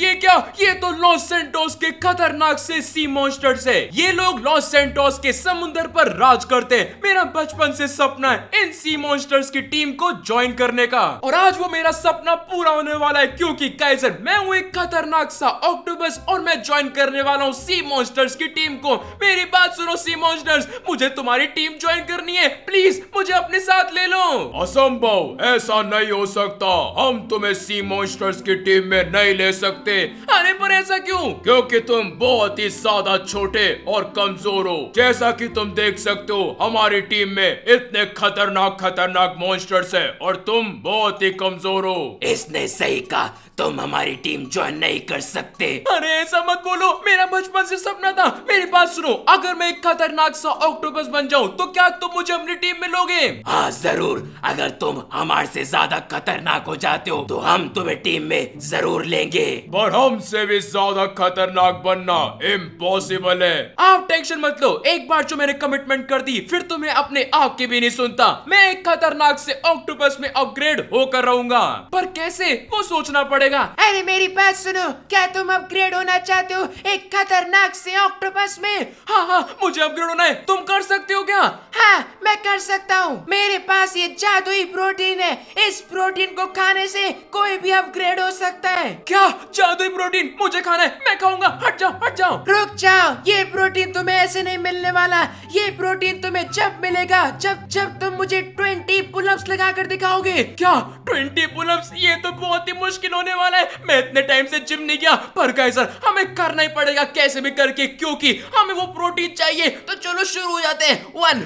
ये क्या ये तो लॉस सेंटोस के खतरनाक से सी मॉन्स्टर है ये लोग लॉस सेंटोस के समुद्र पर राज करते हैं मेरा बचपन से सपना है इन सी मॉन्स्टर्स की टीम को ज्वाइन करने का और आज वो मेरा सपना पूरा होने वाला है क्योंकि कैसे मैं हूँ एक खतरनाक सा ऑक्टोबस और मैं ज्वाइन करने वाला हूँ सी मॉन्स्टर्स की टीम को मेरी बात सुनो सी मॉन्स्टर्स मुझे तुम्हारी टीम ज्वाइन करनी है प्लीज मुझे अपने साथ ले लो असंभव ऐसा नहीं हो सकता हम तुम्हें सी मॉन्स्टर्स की टीम में नहीं ले सकते सकते अरे पर ऐसा क्यों क्योंकि तुम बहुत ही ज्यादा छोटे और कमजोर हो जैसा कि तुम देख सकते हो हमारी टीम में इतने खतरनाक खतरनाक मॉन्स्टर्स है और तुम बहुत ही कमजोर हो इसने सही कहा तुम हमारी टीम ज्वाइन नहीं कर सकते अरे ऐसा मत बोलो मेरा बचपन से सपना था मेरी बात सुनो अगर मैं एक खतरनाक सा ऑक्टोपस बन जाऊँ तो क्या तुम मुझे अपनी टीम में लोगे हाँ जरूर अगर तुम हमारे से ज्यादा खतरनाक हो जाते हो तो हम तुम्हें टीम में जरूर लेंगे पर हमसे भी ज्यादा खतरनाक बनना इम्पोसिबल है आप टेंशन मत लो एक बार जो मैंने कमिटमेंट कर दी फिर तुम्हें अपने आप की भी नहीं सुनता मैं एक खतरनाक से ऑक्टोपस में अपग्रेड होकर रहूंगा पर कैसे वो सोचना पड़ेगा पड़ेगा अरे मेरी बात सुनो क्या तुम अपग्रेड होना चाहते हो एक खतरनाक से ऑक्टोपस में हाँ हाँ मुझे अपग्रेड होना है तुम कर सकते हो क्या हाँ मैं कर सकता हूँ मेरे पास ये जादुई प्रोटीन है इस प्रोटीन को खाने से कोई भी अपग्रेड हो सकता है क्या जादुई प्रोटीन मुझे खाना है मैं खाऊंगा हट जाओ हट जाओ रुक जाओ ये प्रोटीन तुम्हें ऐसे नहीं मिलने वाला ये प्रोटीन तुम्हें जब मिलेगा जब जब तुम मुझे ट्वेंटी पुलअप्स लगा कर दिखाओगे क्या ट्वेंटी पुलअप्स ये तो बहुत ही मुश्किल होने होने वाला है मैं इतने टाइम से जिम नहीं गया पर गए सर हमें करना ही पड़ेगा कैसे भी करके क्योंकि हमें वो प्रोटीन चाहिए तो चलो शुरू हो जाते हैं वन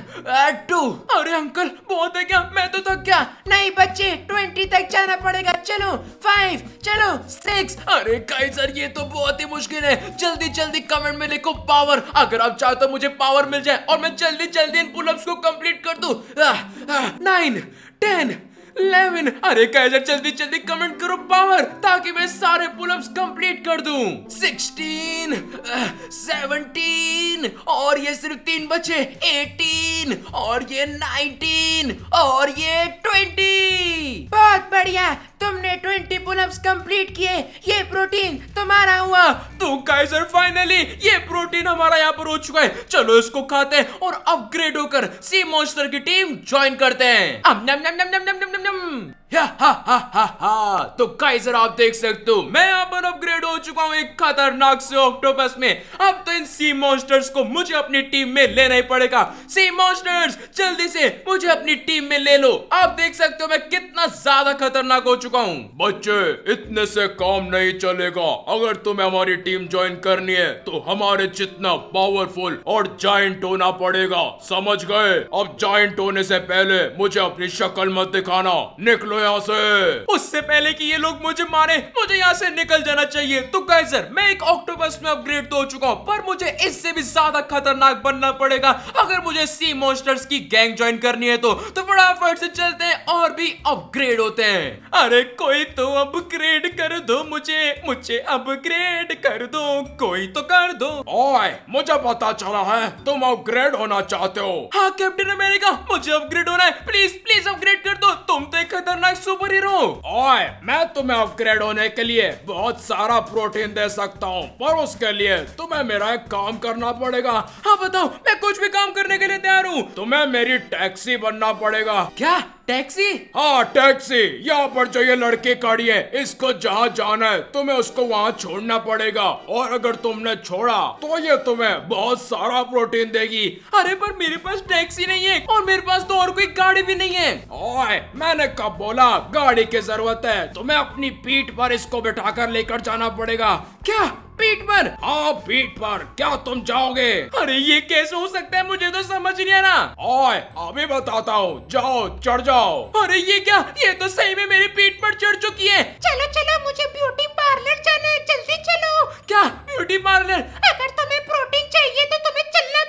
टू uh, अरे अंकल बहुत है क्या मैं तो थक गया नहीं बच्चे ट्वेंटी तक जाना पड़ेगा चलो फाइव चलो सिक्स अरे गाइस सर ये तो बहुत ही मुश्किल है जल्दी जल्दी कमेंट में लिखो पावर अगर आप चाहते हो तो मुझे पावर मिल जाए और मैं जल्दी जल्दी इन पुलअप्स को कंप्लीट कर दू नाइन टेन इलेवन अरे कैजर जल्दी जल्दी कमेंट करो पावर ताकि मैं सारे पुलअप्स कंप्लीट कर दूं सिक्सटीन सेवनटीन uh, और ये सिर्फ तीन बचे एटीन और ये नाइनटीन और ये ट्वेंटी बहुत बढ़िया तुमने ट्वेंटी पुलअप्स कंप्लीट किए ये प्रोटीन तुम्हारा हुआ तो गाइजर फाइनली ये प्रोटीन हमारा यहाँ पर हो चुका है चलो इसको खाते हैं और अपग्रेड होकर सी मॉन्स्टर की टीम ज्वाइन करते हैं अब नम नम नम नम नम नम नम नम हा हा हा हा हा तो आप देख सकते हो मैं यहाँ पर अपग्रेड हो चुका हूँ एक खतरनाक से ऑक्टोपस में अब तो इन सी मॉन्स्टर्स को मुझे अपनी टीम में लेना ही पड़ेगा सी मॉन्स्टर्स जल्दी से मुझे अपनी टीम में ले लो आप देख सकते हो मैं कितना ज्यादा खतरनाक हो चुका चुका हूँ बच्चे इतने से काम नहीं चलेगा अगर तुम्हें हमारी टीम ज्वाइन करनी है तो हमारे जितना पावरफुल और जॉइंट होना पड़ेगा समझ गए अब जॉइंट होने से पहले मुझे अपनी शक्ल मत दिखाना निकलो यहाँ से उससे पहले कि ये लोग मुझे मारे मुझे यहाँ से निकल जाना चाहिए तो सर मैं एक ऑक्टोबस में अपग्रेड तो हो चुका हूँ पर मुझे इससे भी ज्यादा खतरनाक बनना पड़ेगा अगर मुझे सी मोस्टर्स की गैंग ज्वाइन करनी है तो, तो फटाफट से चलते हैं और भी अपग्रेड होते हैं अरे अरे कोई तो अपग्रेड कर दो मुझे मुझे अपग्रेड कर दो कोई तो कर दो ओए मुझे पता चला है तुम अपग्रेड होना चाहते हो हाँ कैप्टन अमेरिका मुझे अपग्रेड होना है प्लीज प्लीज अपग्रेड कर दो तुम तो एक खतरनाक सुपर हीरो ओए मैं तुम्हें अपग्रेड होने के लिए बहुत सारा प्रोटीन दे सकता हूँ पर उसके लिए तुम्हें मेरा एक काम करना पड़ेगा हाँ बताओ मैं कुछ भी काम करने के लिए तैयार हूँ तुम्हें मेरी टैक्सी बनना पड़ेगा क्या टैक्सी हाँ टैक्सी यहाँ पर जो ये लड़के खड़ी है इसको जहाँ जाना है तुम्हें उसको वहाँ छोड़ना पड़ेगा और अगर तुमने छोड़ा तो ये तुम्हें बहुत सारा प्रोटीन देगी अरे पर मेरे पास टैक्सी नहीं है और मेरे पास तो और कोई गाड़ी भी नहीं है ओए मैंने कब बोला गाड़ी की जरूरत है तुम्हें अपनी पीठ पर इसको बैठा कर लेकर जाना पड़ेगा क्या पीठ पर आप पीठ पर क्या तुम जाओगे अरे ये कैसे हो सकता है मुझे तो समझ नहीं आ रहा ओए अभी बताता हूँ जाओ चढ़ जाओ अरे ये क्या ये तो सही में मेरी पीठ पर चढ़ चुकी है चलो चलो मुझे ब्यूटी पार्लर जाना है जल्दी चलो क्या ब्यूटी पार्लर अगर तुम्हें प्रोटीन चाहिए तो तुम्हें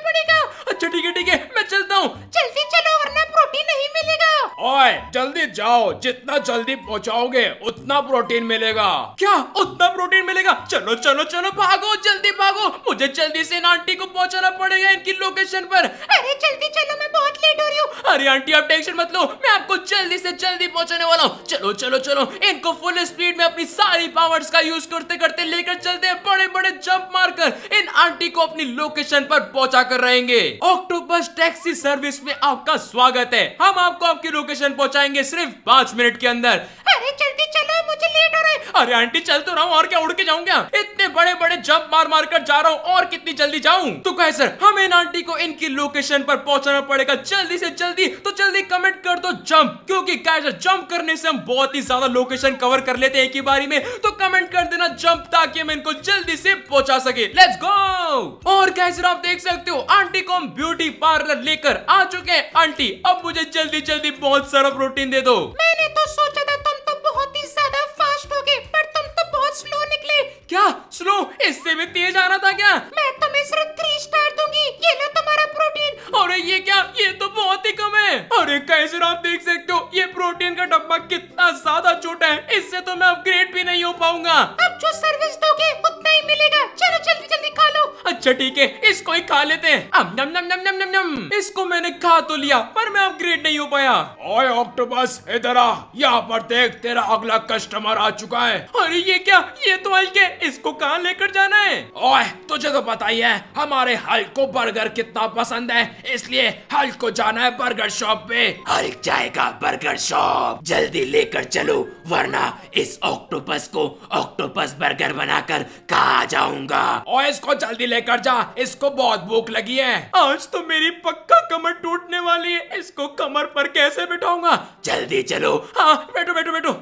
पड़ेगा अच्छा ठीक है ठीक है मैं चलता हूँ जल्दी चलो वरना प्रोटीन नहीं मिलेगा ओए जल्दी जाओ जितना जल्दी पहुँचाओगे उतना प्रोटीन मिलेगा क्या उतना प्रोटीन मिलेगा चलो चलो चलो भागो जल्दी भागो मुझे जल्दी से इन आंटी को पहुँचाना पड़ेगा इनकी लोकेशन पर अरे जल्दी चलो मैं बहुत लेट हो रही हूँ अरे आंटी आप टेंशन मत लो मैं आपको जल्दी से जल्दी पहुँचाने वाला हूँ चलो चलो चलो इनको फुल स्पीड में अपनी सारी पावर्स का यूज करते करते लेकर चलते हैं बड़े बड़े जंप मारकर इन आंटी को अपनी लोकेशन पर पहुँचा कर पर रहेंगे ऑक्टोपस टैक्सी सर्विस में आपका स्वागत है हम आपको आपकी लोकेशन पहुंचाएंगे सिर्फ पाँच मिनट के अंदर अरे जल्दी चलो मुझे लेट हो अरे आंटी चल तो रहा हूँ और क्या उड़ के जाऊँ क्या इतने बड़े बड़े जब मार मार कर जा रहा हूँ और कितनी जल्दी जाऊँ तो कहे सर हमें इन आंटी को इनकी लोकेशन पर पहुंचाना पड़ेगा जल्दी से जल्दी तो जल्दी कमेंट कर दो जंप क्योंकि सर जंप करने से हम बहुत ही ज्यादा लोकेशन कवर कर लेते हैं एक ही बारी में तो कमेंट कर देना जंप ताकि हम इनको जल्दी से पहुंचा सके लेट्स गो और सर आप देख सकते हो आंटी को हम ब्यूटी पार्लर लेकर आ चुके हैं आंटी अब मुझे जल्दी जल्दी बहुत सारा प्रोटीन दे दो मैंने तो सोचा था तुम चला क्या मैं तुम्हें सिर्फ थ्री स्टार दूंगी ये लो तुम्हारा प्रोटीन अरे ये क्या ये तो बहुत ही कम है अरे कैसे आप देख सकते हो ये प्रोटीन का डब्बा कितना ज्यादा छोटा है इससे तो मैं अपग्रेड भी नहीं हो पाऊंगा अब जो सर्विस दोगे उतना ही मिलेगा चलो जल्दी जल्दी खा लो अच्छा ठीक है इसको ही खा लेते हैं अब नम नम नम नम नम नम इसको मैंने खा तो लिया पर मैं अपग्रेड नहीं हो पाया ओए ऑक्टोपस इधर आ यहाँ पर देख तेरा अगला कस्टमर आ चुका है अरे ये क्या ये तो हल्क है इसको कहाँ लेकर जाना है ओए तुझे तो पता ही है हमारे हल्क को बर्गर कितना पसंद है इसलिए हल्क को जाना है बर्गर शॉप पे हल्क जाएगा बर्गर शॉप जल्दी लेकर चलो वरना इस ऑक्टोपस को ऑक्टोपस बर्गर बनाकर खा जाऊंगा और इसको जल्दी लेकर जा इसको बहुत भूख लगी है आज तो मेरी पक्का कमर कमर टूटने वाली है इसको कमर पर कैसे बिठाऊंगा जल्दी चलो हाँ बैठो बैठो बैठो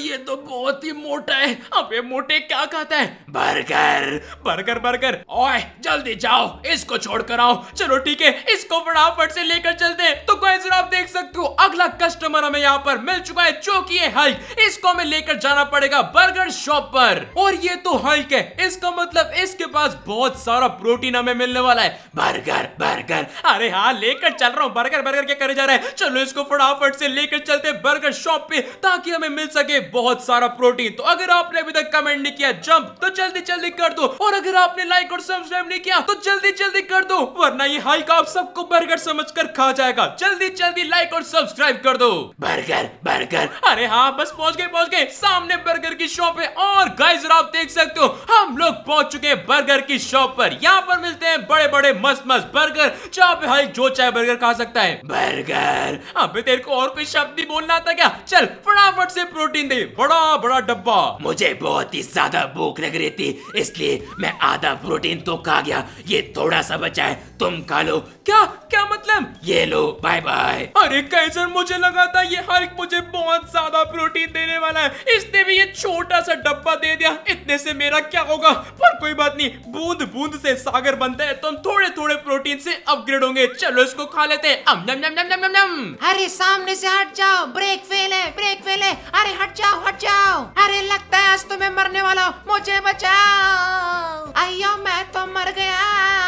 ये तो बहुत ही मोटा है अब ये मोटे क्या खाता है बर्गर बर्गर बर्गर ओए जल्दी जाओ इसको छोड़कर आओ चलो ठीक है इसको फटाफट से लेकर चलते हैं तो कोई आप देख सकते हो अगला कस्टमर हमें यहाँ पर मिल चुका है जो की हल्क इसको हमें लेकर जाना पड़ेगा बर्गर शॉप पर और ये तो हल्क है इसका मतलब इसके पास बहुत सारा प्रोटीन हमें मिलने वाला है बर्गर बर्गर अरे हाँ क्या लेकर चल रहा हूँ बर्गर बर्गर क्या करे जा रहा है चलो इसको फटाफट से लेकर चलते बर्गर शॉप पे ताकि हमें मिल सके बहुत सारा प्रोटीन तो अगर आपने अभी तक कमेंट नहीं किया जंप तो जल्दी जल्दी कर दो और अगर आपने लाइक और सब्सक्राइब नहीं किया तो जल्दी जल्दी कर दो वरना ये हाइक आप सबको बर्गर समझ खा जाएगा जल्दी जल्दी लाइक और सब्सक्राइब कर दो बर्गर बर्गर अरे हाँ बस पहुँच गए पहुँच गए सामने बर्गर की शॉप है और गाइस आप देख सकते हो हम लोग पहुँच चुके हैं बर्गर की शॉप पर यहाँ पर मिलते हैं बड़े बड़े मस्त मस्त बर्गर जहाँ पे हाइक जो चाहे बर्गर खा सकता है बर्गर अबे हाँ, तेरे को और कोई शब्द नहीं बोलना था क्या चल फटाफट से प्रोटीन दे बड़ा बड़ा डब्बा मुझे बहुत ही ज्यादा भूख लग रही थी इसलिए मैं आधा प्रोटीन तो खा गया ये थोड़ा सा बचा है तुम खा लो क्या क्या मतलब ये लो बाय बाय अरे कैसर मुझे लगा था ये हल्क मुझे बहुत ज्यादा प्रोटीन देने वाला है इसने भी ये छोटा सा डब्बा दे दिया इतने से मेरा क्या होगा पर कोई बात नहीं बूंद बूंद से सागर बनता है तुम तो थोड़े थोड़े प्रोटीन से अपग्रेड होंगे चलो इसको खा लेते हैं अरे सामने से हट जाओ ब्रेक फेल है ब्रेक फेल है अरे हट जाओ हट जाओ अरे लगता है आज तुम्हें मरने वाला मुझे बचाओ अयो मैं तो मर गया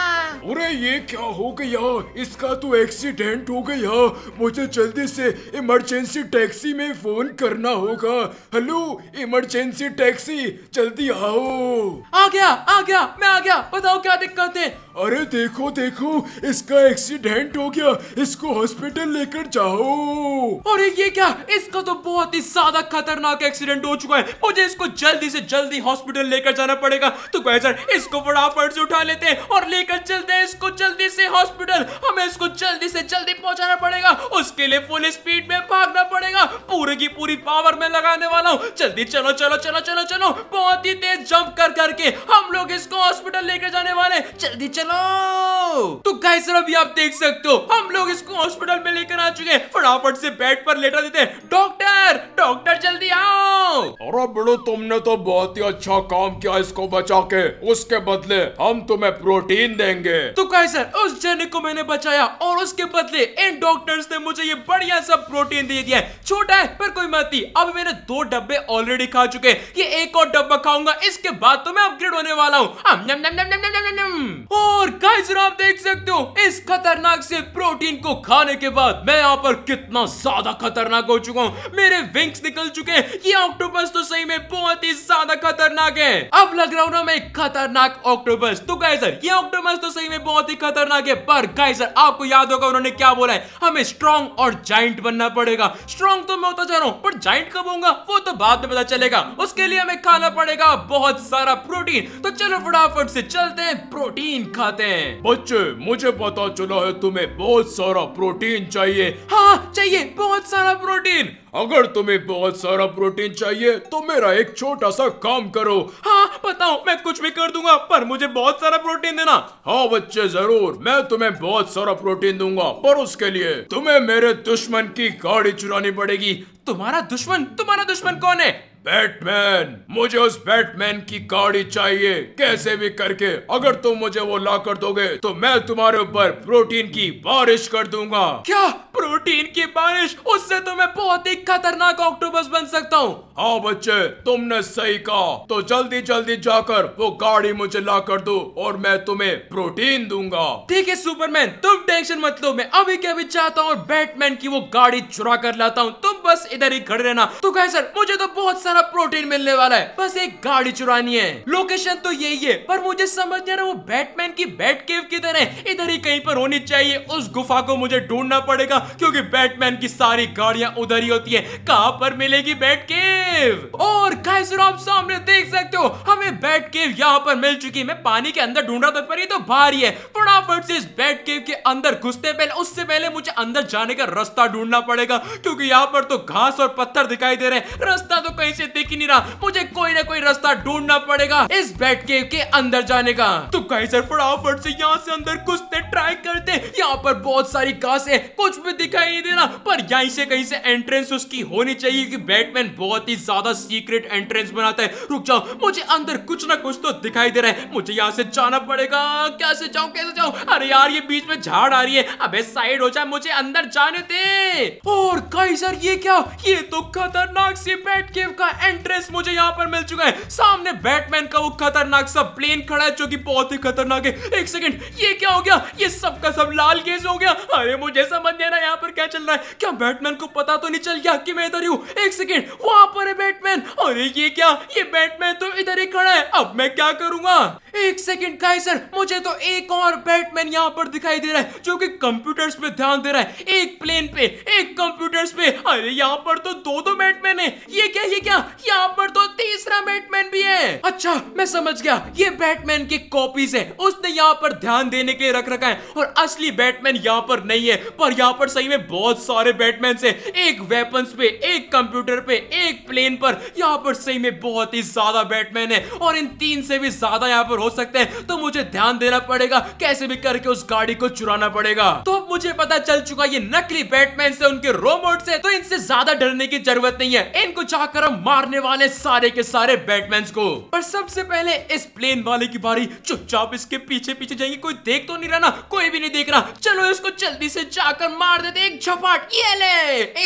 अरे ये क्या हो गया इसका तो एक्सीडेंट हो गया मुझे जल्दी से इमरजेंसी टैक्सी में फोन करना होगा हेलो इमरजेंसी टैक्सी जल्दी आओ आ गया आ गया मैं आ गया बताओ क्या दिक्कत है अरे देखो देखो इसका एक्सीडेंट हो गया इसको हॉस्पिटल लेकर जाओ अरे ये क्या इसका तो बहुत ही ज्यादा खतरनाक एक्सीडेंट हो चुका है मुझे इसको जल्दी से जल्दी हॉस्पिटल लेकर जाना पड़ेगा तो इसको फटाफट से उठा लेते हैं और लेकर चलते हैं इसको जल्दी से हॉस्पिटल हमें इसको जल्दी से जल्दी पहुंचाना पड़ेगा उसके लिए फुल स्पीड में भागना पड़ेगा पूरे की पूरी पावर में लगाने वाला हूँ जल्दी चलो चलो चलो चलो चलो बहुत ही तेज जंप कर करके हम लोग इसको हॉस्पिटल लेकर जाने वाले जल्दी चलो तो गाइस अभी आप देख सकते हो हम लोग इसको हॉस्पिटल में लेकर आ चुके फटाफट से बेड पर लेटा देते डॉक्टर डॉक्टर जल्दी आओ अरे बड़ो तुमने तो बहुत ही अच्छा काम किया इसको बचा के उसके बदले हम तुम्हें प्रोटीन देंगे तो सर उस जने को मैंने बचाया और उसके बदले इन डॉक्टर्स ने मुझे ये बढ़िया सा प्रोटीन दे दिया छोटा है पर कोई मत नहीं अब मैंने दो डब्बे ऑलरेडी खा चुके ये एक और डब्बा खाऊंगा इसके बाद तो मैं अपग्रेड होने वाला हूँ और गाइजर आप देख सकते हो इस खतरनाक से प्रोटीन को खाने के बाद मैं यहाँ पर कितना ज्यादा खतरनाक हो चुका हूँ मेरे विंग्स निकल चुके हैं ये ऑक्टोपस तो सही में बहुत ही ज्यादा खतरनाक है अब लग रहा हूँ ना मैं खतरनाक ऑक्टोपस तो सर ये ऑक्टोपस तो सही में इसलिए बहुत ही खतरनाक है पर गाइस आपको याद होगा उन्होंने क्या बोला है हमें स्ट्रॉन्ग और जाइंट बनना पड़ेगा स्ट्रॉन्ग तो मैं होता जा रहा हूँ पर जाइंट कब होगा वो तो बाद में पता चलेगा उसके लिए हमें खाना पड़ेगा बहुत सारा प्रोटीन तो चलो फटाफट से चलते हैं प्रोटीन खाते हैं बच्चे मुझे पता चला है तुम्हें बहुत सारा प्रोटीन चाहिए हाँ चाहिए बहुत सारा प्रोटीन अगर तुम्हें बहुत सारा प्रोटीन चाहिए तो मेरा एक छोटा सा काम करो हाँ बताओ मैं कुछ भी कर दूंगा पर मुझे बहुत सारा प्रोटीन देना हाँ बच्चे जरूर मैं तुम्हें बहुत सारा प्रोटीन दूंगा पर उसके लिए तुम्हें मेरे दुश्मन की गाड़ी चुरानी पड़ेगी तुम्हारा दुश्मन तुम्हारा दुश्मन कौन है बैटमैन मुझे उस बैटमैन की गाड़ी चाहिए कैसे भी करके अगर तुम मुझे वो ला कर दोगे तो मैं तुम्हारे ऊपर प्रोटीन की बारिश कर दूंगा क्या प्रोटीन की बारिश उससे तो मैं बहुत ही खतरनाक ऑक्टोपस बन सकता हूँ हाँ बच्चे तुमने सही कहा तो जल्दी जल्दी जाकर वो गाड़ी मुझे ला कर दो और मैं तुम्हें प्रोटीन दूंगा ठीक है सुपरमैन तुम टेंशन मत लो मैं अभी के अभी चाहता हूँ और बैटमैन की वो गाड़ी चुरा कर लाता हूँ तुम बस इधर ही खड़े रहना तो कह सर मुझे तो बहुत सारा सारा प्रोटीन मिलने वाला है बस एक गाड़ी चुरानी है लोकेशन तो यही है पर मुझे समझ नहीं रहा वो बैटमैन की बैट केव किधर है इधर ही कहीं पर होनी चाहिए उस गुफा को मुझे ढूंढना पड़ेगा क्योंकि बैटमैन की सारी गाड़ियां उधर ही होती है कहां पर मिलेगी बैट केव और आप सामने देख सकते हो हमें बैट केव यहाँ पर मिल चुकी मैं पानी के अंदर ढूंढ रहा था पर ये तो भारी है फटाफट से इस बैट केव के अंदर घुसते पहले उससे पहले मुझे अंदर जाने का रास्ता ढूंढना पड़ेगा क्योंकि यहाँ पर तो घास और पत्थर दिखाई दे रहे हैं रास्ता तो कहीं से पीछे दिख ही नहीं रहा मुझे कोई ना कोई रास्ता ढूंढना पड़ेगा इस बैट केव के अंदर जाने का तो कहीं सर फटाफट से यहाँ से अंदर घुसते ट्राई करते यहाँ पर बहुत सारी घास है कुछ भी दिखाई नहीं दे रहा पर यहीं से कहीं से एंट्रेंस उसकी होनी चाहिए की बैटमैन बहुत ही ज्यादा सीक्रेट एंट्रेंस बनाता है रुक जाओ मुझे अंदर कुछ ना कुछ तो दिखाई दे रहा है मुझे यहाँ से जाना पड़ेगा कैसे जाऊँ कैसे जाऊँ अरे यार ये बीच में झाड़ आ रही है अबे साइड हो जाए मुझे अंदर जाने दे और कई सर ये क्या ये तो खतरनाक सी बैट केव का एंट्रेंस मुझे यहाँ पर मिल चुका है सामने बैटमैन का वो खतरनाक सा प्लेन खड़ा है जो कि बहुत ही खतरनाक है एक सेकेंड ये क्या हो गया ये सब का सब लाल गेज हो गया अरे मुझे समझ नहीं यहाँ पर क्या चल रहा है क्या बैटमैन को पता तो नहीं चल गया कि मैं इधर ही हूँ एक सेकेंड वहां पर है बैटमैन अरे ये क्या ये बैटमैन तो इधर ही खड़ा है अब मैं क्या करूंगा एक सेकंड का सर मुझे तो एक और बैटमैन यहाँ पर दिखाई दे रहा है जो कि कंप्यूटर्स पे ध्यान दे रहा है एक प्लेन पे एक कंप्यूटर्स पे अरे यहाँ पर तो दो दो बैटमैन है ये क्या ये क्या यहाँ पर तो तीसरा बैटमैन भी है अच्छा मैं समझ गया ये बैटमैन की कॉपीज है उसने यहाँ पर ध्यान देने के लिए रख रखा है और असली बैटमैन यहाँ पर नहीं है पर यहाँ पर सही में बहुत सारे बैटमैन है एक वेपन पे एक कंप्यूटर पे एक प्लेन पर यहाँ पर सही में बहुत ही ज्यादा बैटमैन है और इन तीन से भी ज्यादा यहाँ पर हो सकते हैं तो मुझे ध्यान देना पड़ेगा कैसे भी करके उस गाड़ी को चुराना पड़ेगा तो अब मुझे पता चल चुका ये नकली बैटमैन से उनके रोबोट से तो इनसे ज्यादा डरने की जरूरत नहीं है इनको चाहकर हम मारने वाले सारे के सारे बैटमैन को पर सबसे पहले इस प्लेन वाले की बारी चुपचाप इसके पीछे पीछे जाएंगे कोई देख तो नहीं रहा ना कोई भी नहीं देख रहा चलो इसको जल्दी से जाकर मार देते एक झपाट ये ले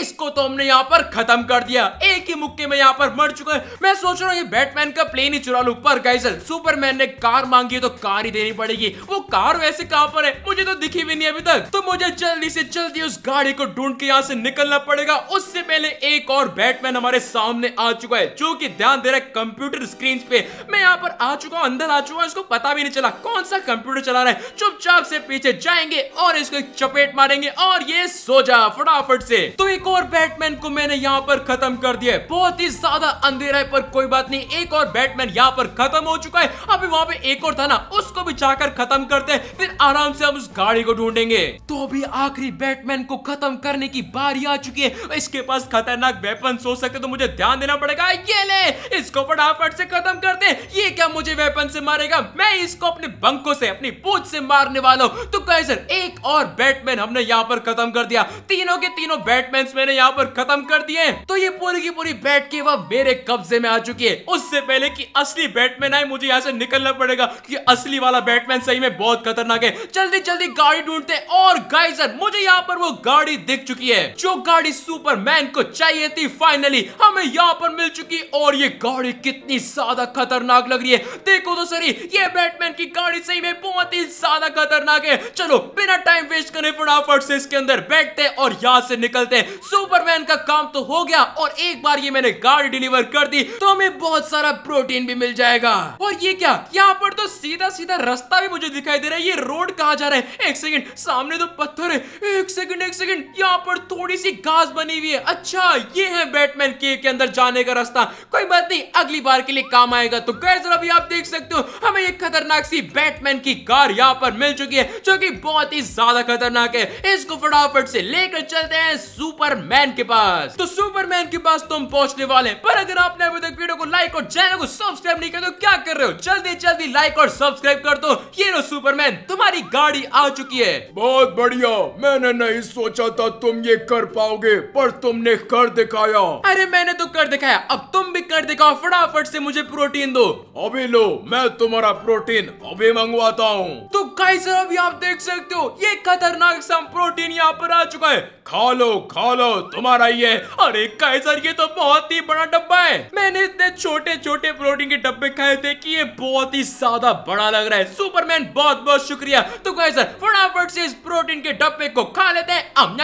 इसको तो हमने यहाँ पर खत्म कर दिया एक ही मुक्के में यहाँ पर मर चुका है मैं सोच रहा हूँ ये बैटमैन का प्लेन ही चुरा लू पर गाइजल सुपरमैन ने कार मांगी है तो कार ही देनी पड़ेगी वो कार वैसे कहाँ पर है मुझे तो दिखी भी नहीं अभी तक तो मुझे जल्दी से जल्दी उस गाड़ी को ढूंढ के यहाँ से निकलना पड़ेगा उससे पहले एक और बैटमैन हमारे सामने आ चुका है जो की ध्यान दे रहा है कंप्यूटर स्क्रीन पे मैं यहाँ पर आ चुका हूँ अंदर आ चुका हूँ इसको पता भी नहीं चला कौन सा कंप्यूटर चला रहा है चुपचाप से पीछे जाएंगे और इसको चपेट मारेंगे और ये सो जा फटाफट से तो एक और बैटमैन को मैंने यहाँ पर खत्म कर दिया है बहुत ही ज्यादा अंधेरा है पर कोई बात नहीं एक और बैटमैन यहाँ पर खत्म हो चुका है अभी वहां पे एक और था ना उसको भी जाकर खत्म करते हैं फिर आराम से हम उस गाड़ी को ढूंढेंगे तो अभी आखिरी बैटमैन को खत्म करने की बारी आ चुकी है इसके पास खतरनाक वेपन हो सकते तो मुझे ध्यान देना पड़ेगा ये ले इसको फटाफट से खत्म करते हैं ये क्या मुझे वेपन से मारेगा मैं इसको अपने बंकों से अपनी पूछ से मारने वाला हूँ तो कहे सर एक और बैटमैन हमने यहाँ पर खत्म कर दिया तीनों के तीनों बैटमैन मैंने यहाँ पर खत्म कर दिए तो ये पूरी की पूरी बैट के वह मेरे कब्जे में आ चुकी है उससे पहले की असली बैटमैन आए मुझे यहाँ से निकलना पड़ेगा पड़ेगा कि असली वाला बैटमैन सही में बहुत खतरनाक है जल्दी जल्दी गाड़ी ढूंढते और गाइजर मुझे यहाँ पर वो गाड़ी दिख चुकी है जो गाड़ी सुपरमैन को चाहिए थी फाइनली हमें यहाँ पर मिल चुकी और ये गाड़ी कितनी ज्यादा खतरनाक लग रही है देखो तो सर ये बैटमैन की गाड़ी सही में बहुत ही ज्यादा खतरनाक है चलो बिना टाइम वेस्ट करने फटाफट से इसके अंदर बैठते और यहाँ से निकलते सुपरमैन का काम तो हो गया और एक बार ये मैंने गाड़ी डिलीवर कर दी तो हमें बहुत सारा प्रोटीन भी मिल जाएगा और ये क्या यहाँ पर तो सीधा सीधा रास्ता भी मुझे दिखाई दे रहा है ये रोड कहा जा रहा है एक सेकंड सामने तो पत्थर है एक सेकंड एक सेकंड यहाँ पर थोड़ी सी घास बनी हुई है अच्छा ये है बैटमैन केव के अंदर जाने का रास्ता कोई बात नहीं अगली बार के लिए काम आएगा तो गैस अभी आप देख सकते हो हमें एक खतरनाक सी बैटमैन की कार यहाँ पर मिल चुकी है जो की बहुत ही ज्यादा खतरनाक है इसको फटाफट से लेकर चलते हैं सुपरमैन के पास तो सुपरमैन के पास तुम तो पहुंचने वाले पर अगर आपने अभी तक वीडियो को लाइक और चैनल को सब्सक्राइब नहीं किया तो क्या कर रहे हो जल्दी जल्दी जल्दी लाइक और सब्सक्राइब कर दो ये लो सुपरमैन तुम्हारी गाड़ी आ चुकी है बहुत बढ़िया मैंने नहीं सोचा था तुम ये कर पाओगे पर तुमने कर दिखाया अरे मैंने तो कर दिखाया अब तुम भी कर दिखाओ फटाफट से मुझे प्रोटीन दो अभी लो मैं तुम्हारा प्रोटीन अभी मंगवाता हूँ तो कई सर अभी आप देख सकते हो ये खतरनाक सा प्रोटीन यहाँ पर आ चुका है खा लो खा लो तुम्हारा ये अरे कैसर ये तो बहुत ही बड़ा डब्बा है मैंने इतने छोटे छोटे प्रोटीन के डब्बे खाए थे कि ये बहुत ही ज्यादा बड़ा लग रहा है सुपरमैन बहुत बहुत शुक्रिया तो गए सर फटाफट से इस प्रोटीन के डब्बे को खा लेते हैं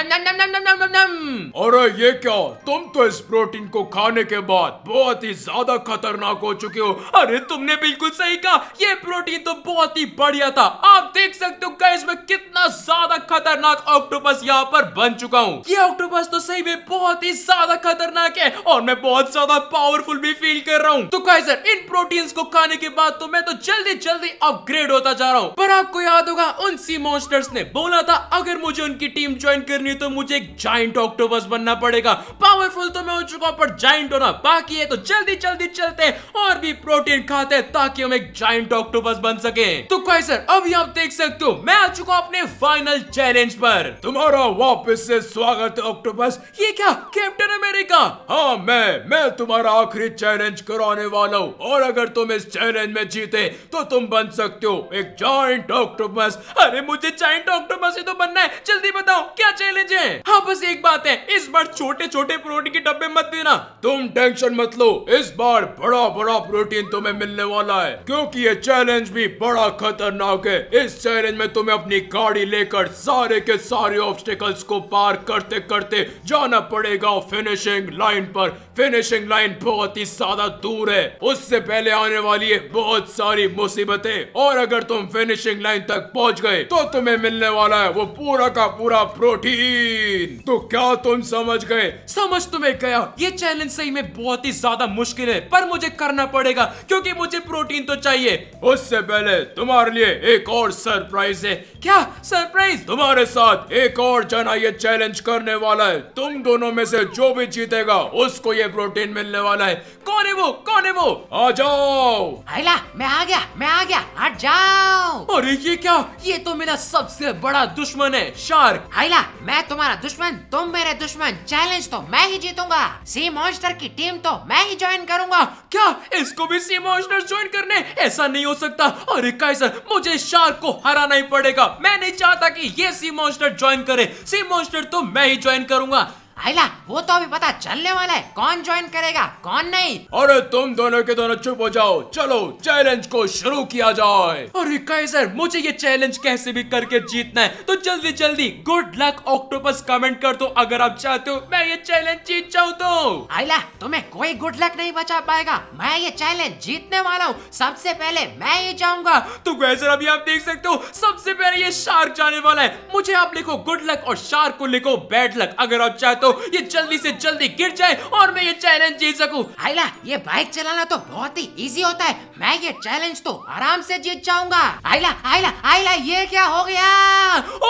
अरे ये क्या तुम तो इस प्रोटीन को खाने के बाद बहुत ही ज्यादा खतरनाक हो चुके हो अरे तुमने बिल्कुल सही कहा ये प्रोटीन तो बहुत ही बढ़िया था आप देख सकते हो गाइस मैं कितना ज्यादा खतरनाक ऑक्टोपस यहाँ पर बन चुका हूँ ये ऑक्टोपस तो सही में बहुत ही ज्यादा खतरनाक है और मैं बहुत ज्यादा पावरफुल भी फील कर रहा हूँ तो गाइस इन प्रोटीन को खाने के बाद तो मैं तो जल्दी जल्दी अपग्रेड होता जा रहा हूँ पर आपको याद होगा उन सी मोस्टर्स ने बोला था अगर मुझे उनकी टीम ज्वाइन करनी है तो मुझे एक जाइंट ऑक्टोबस बनना पड़ेगा पावरफुल तो मैं हो चुका हूँ पर जाइंट होना बाकी है तो जल्दी जल्दी चलते और भी प्रोटीन खाते ताकि हम एक जाइंट ऑक्टोबस बन सके तो कोई सर अभी आप देख सकते हो मैं आ चुका हूँ अपने फाइनल चैलेंज पर तुम्हारा वापस से स्वागत है ऑक्टोबस ये क्या कैप्टन अमेरिका हाँ मैं मैं तुम्हारा आखिरी चैलेंज कराने वाला हूँ और अगर तुम इस चैलेंज में जीते सकते तो तुम बन सकते हो एक जॉइंट ऑक्टोपस अरे मुझे जॉइंट ऑक्टोपस ही तो बनना है जल्दी बताओ क्या चैलेंज है हाँ बस एक बात है इस बार छोटे छोटे प्रोटीन के डब्बे मत देना तुम टेंशन मत लो इस बार बड़ा बड़ा प्रोटीन तुम्हें मिलने वाला है क्योंकि ये चैलेंज भी बड़ा खतरनाक है इस चैलेंज में तुम्हें अपनी गाड़ी लेकर सारे के सारे ऑब्स्टेकल्स को पार करते करते जाना पड़ेगा फिनिशिंग लाइन पर फिनिशिंग लाइन बहुत ही ज्यादा दूर है उससे पहले आने वाली है बहुत सारी सारी मुसीबतें और अगर तुम फिनिशिंग लाइन तक पहुंच गए तो तुम्हें मिलने वाला है वो पूरा का पूरा प्रोटीन तो क्या तुम समझ गए समझ तुम्हें गया ये चैलेंज सही में बहुत ही ज्यादा मुश्किल है पर मुझे करना पड़ेगा क्योंकि मुझे प्रोटीन तो चाहिए उससे पहले तुम्हारे लिए एक और सरप्राइज है क्या सरप्राइज तुम्हारे साथ एक और जना ये चैलेंज करने वाला है तुम दोनों में से जो भी जीतेगा उसको ये प्रोटीन मिलने वाला है कौन है वो कौन है वो आ जाओ मैं आ आ गया मैं आ गया हट जाओ अरे ये क्या ये तो मेरा सबसे बड़ा दुश्मन है शार्क आइला मैं तुम्हारा दुश्मन तुम मेरे दुश्मन चैलेंज तो मैं ही जीतूंगा सी मॉन्स्टर की टीम तो मैं ही ज्वाइन करूंगा क्या इसको भी सी मॉन्स्टर ज्वाइन करने ऐसा नहीं हो सकता अरे काइसर मुझे शार्क को हराना ही पड़ेगा मैं नहीं चाहता की ये सी मॉन्स्टर ज्वाइन करे सी मॉन्स्टर तो मैं ही ज्वाइन करूंगा आइला वो तो अभी पता चलने वाला है कौन ज्वाइन करेगा कौन नहीं अरे तुम दोनों के दोनों चुप हो जाओ चलो चैलेंज को शुरू किया जाए अरे कैसर मुझे ये चैलेंज कैसे भी करके जीतना है तो जल्दी जल्दी गुड लक ऑक्टोपस कमेंट कर दो अगर आप चाहते हो मैं ये चैलेंज जीत जाऊँ तो आइला तुम्हें कोई गुड लक नहीं बचा पाएगा मैं ये चैलेंज जीतने वाला हूँ सबसे पहले मैं ये जाऊंगा तो कैसर अभी आप देख सकते हो सबसे पहले ये शार्क जाने वाला है मुझे आप लिखो गुड लक और शार्क को लिखो बैड लक अगर आप चाहते तो ये जल्दी से जल्दी गिर जाए और मैं ये चैलेंज जीत सकू आइला ये बाइक चलाना तो बहुत ही इजी होता है मैं ये चैलेंज तो आराम से जीत जाऊंगा आइला आइला आइला ये क्या हो गया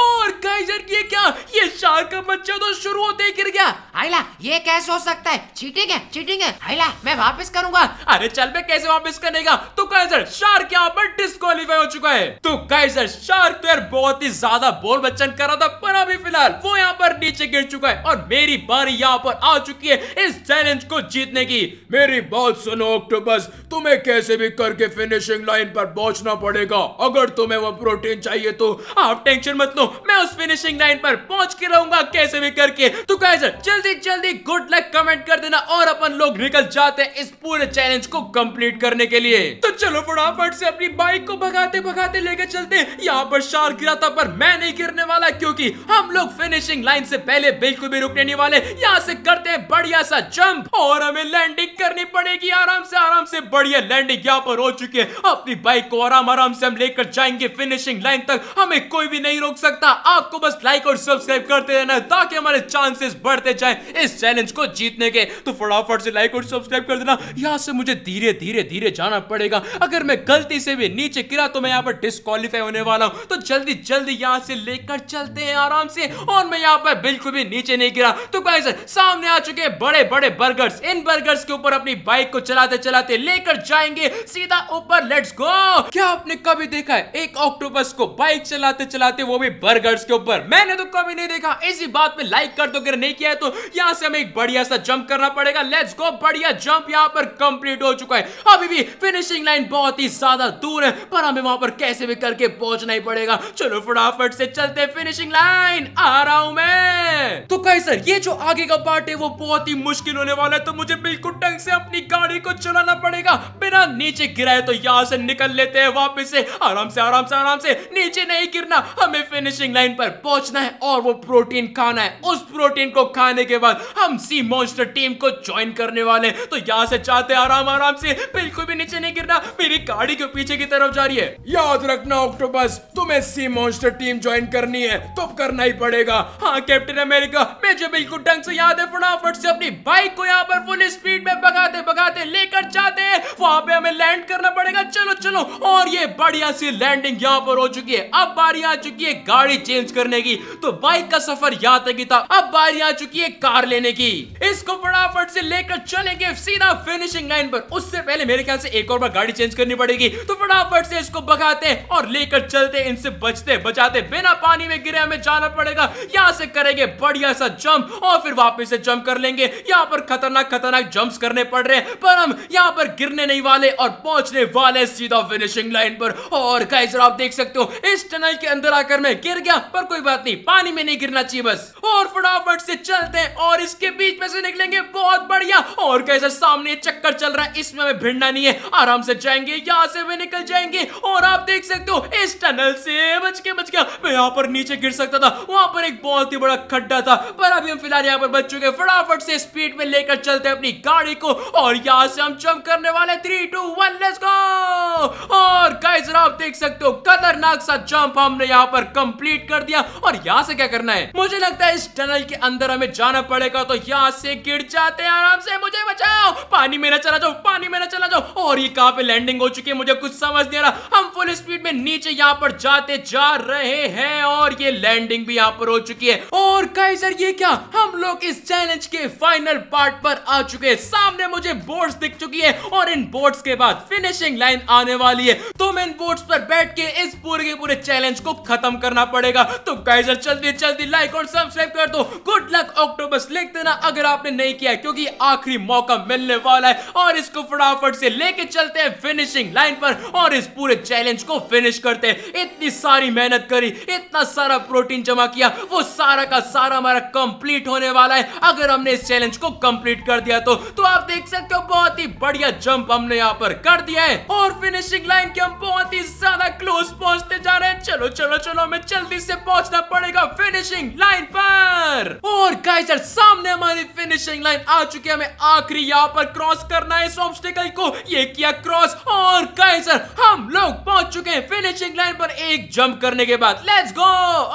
और गाइजर ये क्या ये शार्क का बच्चा तो शुरू होते ही गिर गया आइला ये कैसे हो सकता है चीटिंग है चीटिंग है आइला मैं वापस करूंगा अरे चल मैं कैसे वापस करेगा तो गाइजर शार्क यहाँ पर डिस्कालीफाई हो चुका है तो गाइजर शार्क तो यार बहुत ही ज्यादा बोल बच्चन कर रहा था पर अभी फिलहाल वो यहाँ पर नीचे गिर चुका है और मेरी बारी यहाँ पर आ चुकी है इस चैलेंज को जीतने की मेरी बात सुनो ऑक्टोपस तुम्हें कैसे भी करके फिनिशिंग लाइन पर पहुंचना पड़ेगा अगर तुम्हें वो प्रोटीन चाहिए तो आप टेंशन मत लो मैं उस फिनिशिंग लाइन पर पहुंच के रहूंगा कैसे भी करके तो कैसे जल्दी जल्दी गुड लक कमेंट कर देना और अपन लोग निकल जाते हैं इस पूरे चैलेंज को कंप्लीट करने के लिए तो चलो फटाफट से अपनी बाइक को भगाते भगाते लेकर चलते यहाँ पर शार गिरा था पर मैं नहीं गिरने वाला क्यूँकी हम लोग फिनिशिंग लाइन से पहले बिल्कुल भी रुकने नहीं वाले यहाँ से करते हैं बढ़िया सा जंप और हमें लैंडिंग करनी पड़ेगी आराम से आराम से बढ़िया लैंडिंग यहाँ पर हो चुकी है अपनी बाइक को आराम आराम से हम लेकर जाएंगे फिनिशिंग लाइन तक हमें कोई भी नहीं रोक सकता आप आपको बस लाइक और सब्सक्राइब करते रहना है ताकि हमारे चांसेस बढ़ते जाए इस चैलेंज को जीतने के तो फटाफट से लाइक और सब्सक्राइब कर देना यहाँ से मुझे धीरे धीरे धीरे जाना पड़ेगा अगर मैं गलती से भी नीचे गिरा तो मैं यहाँ पर डिस्कालीफाई होने वाला हूँ तो जल्दी जल्दी यहाँ से लेकर चलते हैं आराम से और मैं यहाँ पर बिल्कुल भी नीचे नहीं गिरा तो कैसे सामने आ चुके बड़े बड़े बर्गर इन बर्गर के ऊपर अपनी बाइक को चलाते चलाते लेकर जाएंगे सीधा ऊपर लेट्स गो क्या आपने कभी देखा है एक ऑक्टोपस को बाइक चलाते चलाते वो भी बर्गर्स के ऊपर मैंने तो कभी नहीं देखा इसी बात पे लाइक कर दो अगर नहीं किया है तो यहां से हमें एक बढ़िया सा जंप करना पड़ेगा लेट्स गो बढ़िया जंप यहां पर कंप्लीट हो चुका है अभी भी फिनिशिंग लाइन बहुत ही ज्यादा दूर है पर हमें वहां पर कैसे भी करके पहुंचना ही पड़ेगा चलो फटाफट से चलते फिनिशिंग लाइन आ रहा हूं मैं तो कहीं सर ये जो आगे का पार्ट है वो बहुत ही मुश्किल होने वाला है तो मुझे बिल्कुल ढंग से अपनी गाड़ी को चलाना पड़ेगा बिना नीचे गिराए तो यहां से निकल लेते हैं वापस से आराम से आराम से आराम से नीचे नहीं गिरना हमें फिनिशिंग लाइन लैंड पर पहुंचना है और वो प्रोटीन खाना है उस प्रोटीन को खाने के बाद हम सी मॉन्स्टर टीम को ज्वाइन करने वाले हैं तो यहाँ से चाहते आराम आराम से बिल्कुल भी नीचे नहीं गिरना मेरी गाड़ी के पीछे की तरफ जा रही है याद रखना ऑक्टोबस तुम्हें सी मॉन्स्टर टीम ज्वाइन करनी है तो करना ही पड़ेगा हाँ कैप्टन अमेरिका मुझे बिल्कुल ढंग से याद है फटाफट से अपनी बाइक को यहाँ पर फुल स्पीड में भगाते भगाते लेकर जाते हैं वहां पे हमें लैंड करना पड़ेगा चलो चलो और ये बढ़िया सी लैंडिंग यहाँ पर हो चुकी है अब बारी आ चुकी है गाड़ी चेंज करने की तो बाइक का सफर यहाँ तक ही था अब बारी आ चुकी है कार लेने की इसको फटाफट से लेकर चलेंगे सीधा फिनिशिंग लाइन पर उससे पहले मेरे ख्याल से एक और बार गाड़ी चेंज करनी पड़ेगी तो फटाफट से इसको बगाते हैं और लेकर चलते इनसे बचते बचाते बिना पानी में गिरे हमें जाना पड़ेगा यहाँ से करेंगे बढ़िया सा जम्प और फिर वापिस से जम्प कर लेंगे यहाँ पर खतरनाक खतरनाक जम्प करने पड़ रहे हैं पर हम यहाँ पर गिरने नहीं करने वाले और पहुंचने वाले सीधा फिनिशिंग लाइन पर और गाइस आप देख सकते हो इस टनल के अंदर आकर मैं गिर गया पर कोई बात नहीं पानी में नहीं गिरना चाहिए बस और फटाफट से चलते हैं और इसके बीच में से निकलेंगे बहुत बढ़िया और कैसे सामने चक्कर चल रहा है इसमें हमें भिड़ना नहीं है आराम से जाएंगे यहाँ से भी निकल जाएंगे और आप देख सकते हो इस टनल से बच के बच गया मैं यहाँ पर नीचे गिर सकता था वहां पर एक बहुत ही बड़ा खड्डा था पर अभी हम फिलहाल यहाँ पर बच चुके फटाफट से स्पीड में लेकर चलते हैं अपनी गाड़ी को और यहाँ से हम जंप करने वाले three two one let's go और गाइस आप देख सकते हो खतरनाक सा जंप हमने यहाँ पर कंप्लीट कर दिया और यहाँ से क्या करना है मुझे लगता है इस टनल के अंदर हमें जाना पड़ेगा तो यहाँ से गिर जाते हैं आराम से मुझे बचाओ पानी में ना चला जाओ पानी में ना चला जाओ और ये कहाँ पे लैंडिंग हो चुकी है मुझे कुछ समझ नहीं आ रहा हम फुल स्पीड में नीचे यहाँ पर जाते जा रहे हैं और ये लैंडिंग भी यहाँ पर हो चुकी है और सर ये क्या हम लोग इस चैलेंज के फाइनल पार्ट पर आ चुके हैं सामने मुझे बोर्ड दिख चुकी है और इन बोर्ड्स के बाद फिनिशिंग लाइन आने वाली है तो मैं इन बोर्ड्स पर बैठ के इस पूरे के पूरे चैलेंज को खत्म करना पड़ेगा तो गाइजर जल्दी जल्दी लाइक और सब्सक्राइब कर दो गुड लक ऑक्टोबस लिख देना अगर आपने नहीं किया क्योंकि आखिरी मौका मिलने वाला है और इसको फटाफट से लेके चलते हैं फिनिशिंग लाइन पर और इस पूरे चैलेंज को फिनिश करते हैं इतनी सारी मेहनत करी इतना सारा प्रोटीन जमा किया वो सारा का सारा हमारा कंप्लीट होने वाला है अगर हमने इस चैलेंज को कंप्लीट कर दिया तो, तो आप देख सकते हो बहुत ही बढ़िया जंप हमने यहाँ पर कर दिया है और फिनिशिंग लाइन के हम बहुत ही ज्यादा क्लोज पहुंचते जा रहे हैं चलो चलो चलो हमें जल्दी से पहुंचना पड़ेगा फिनिशिंग लाइन पर और गाइस यार सामने हमारी फिनिशिंग लाइन आ चुकी है हमें आखिरी यहाँ पर क्रॉस करना है इस ऑब्स्टिकल को ये किया क्रॉस और गाइस यार हम लोग पहुंच चुके हैं फिनिशिंग लाइन पर एक जंप करने के बाद लेट्स गो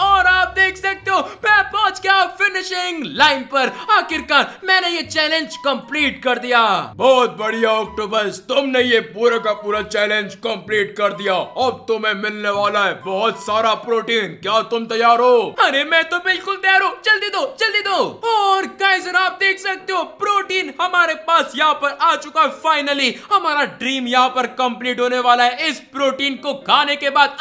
और आप देख सकते हो फिनिशिंग लाइन पर आखिरकार मैंने ये चैलेंज कंप्लीट कर दिया बहुत बढ़िया ऑक्टोबस तुमने ये पूरा का पूरा चैलेंज कंप्लीट कर दिया अब तुम्हें मिलने वाला है बहुत सारा प्रोटीन क्या तुम तैयार हो अरे मैं तो बिल्कुल तैयार हूँ जल्दी दो जल्दी दो और कैसे आप देख सकते हो प्रोटीन हमारे पास यहाँ पर आ चुका है फाइनली हमारा ड्रीम यहाँ पर कंप्लीट होने वाला है इस प्रोटीन को खाने के बाद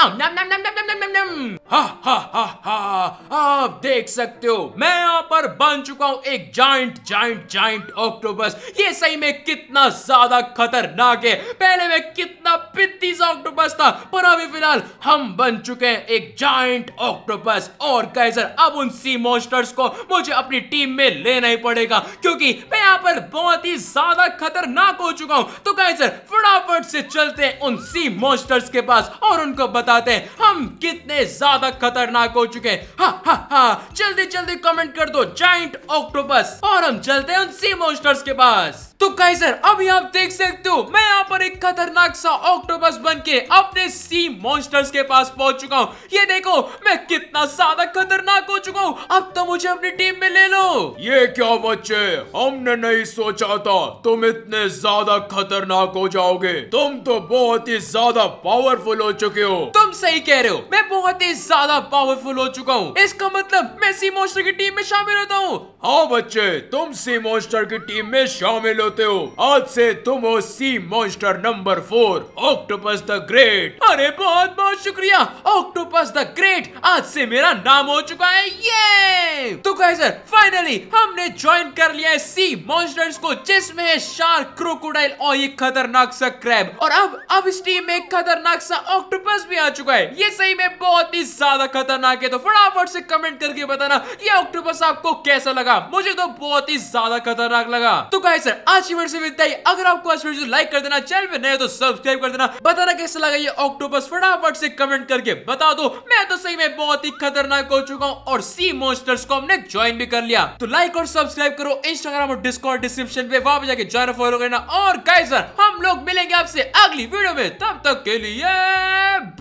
आप देख सकते हो मैं यहाँ पर बन चुका हूँ एक जाइंट जाइंट जाइंट ऑक्टोपस ये सही में कितना ज्यादा खतरनाक है पहले में कितना पित्ती सा ऑक्टोपस था पर अभी फिलहाल हम बन चुके हैं एक जाइंट ऑक्टोपस और कैसर अब उन सी मॉन्स्टर्स को मुझे अपनी टीम में लेना ही पड़ेगा क्योंकि मैं यहाँ पर बहुत ही ज्यादा खतरनाक हो चुका हूँ तो कैसर फटाफट से चलते हैं उन सी मॉन्स्टर्स के पास और उनको बताते हैं हम कितने ज्यादा खतरनाक हो चुके हैं हा हा हा जल्दी जल्दी कमेंट कर दो जाइंट ऑक्टोपस और हम चलते हैं उन सी मोस्टर्स के पास तो सर अभी आप देख सकते हो मैं यहाँ पर एक खतरनाक सा ऑक्टोबस बन के अपने सी मॉन्स्टर्स के पास पहुंच चुका हूँ ये देखो मैं कितना ज्यादा खतरनाक हो चुका हूँ अब तो मुझे अपनी टीम में ले लो ये क्या बच्चे हमने नहीं सोचा था तुम इतने ज्यादा खतरनाक हो जाओगे तुम तो बहुत ही ज्यादा पावरफुल हो चुके हो तुम सही कह रहे हो मैं बहुत ही ज्यादा पावरफुल हो चुका हूँ इसका मतलब मैं सी मॉन्स्टर की टीम में शामिल होता हूँ हाँ बच्चे तुम सी मॉन्स्टर की टीम में शामिल हो होते हो आज से तुम हो sea monster number four octopus the great अरे बहुत बहुत शुक्रिया ऑक्टोपस द ग्रेट आज से मेरा नाम हो चुका है ये तो सर फाइनली हमने ज्वाइन कर लिया है सी मॉन्स्टर्स को जिसमें है शार्क क्रोकोडाइल और एक खतरनाक सा क्रैब और अब अब इस टीम में खतरनाक सा ऑक्टोपस भी आ चुका है ये सही में बहुत ही ज्यादा खतरनाक है तो फटाफट से कमेंट करके बताना ये ऑक्टोपस आपको कैसा लगा मुझे तो बहुत ही ज्यादा खतरनाक लगा तो कहे सर आज आज की वीडियो से मिलता है अगर आपको आज वीडियो लाइक कर देना चैनल में नए तो सब्सक्राइब कर देना बताना कैसे लगा ये ऑक्टोपस फटाफट से कमेंट करके बता दो मैं तो सही में बहुत ही खतरनाक हो चुका हूँ और सी मोस्टर्स को हमने ज्वाइन भी कर लिया तो लाइक और सब्सक्राइब करो इंस्टाग्राम और डिस्कॉर्ड डिस्क्रिप्शन पे वहां जाके ज्वाइन फॉलो करना और गाइजर हम लोग मिलेंगे आपसे अगली वीडियो में तब तक के लिए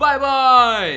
बाय बाय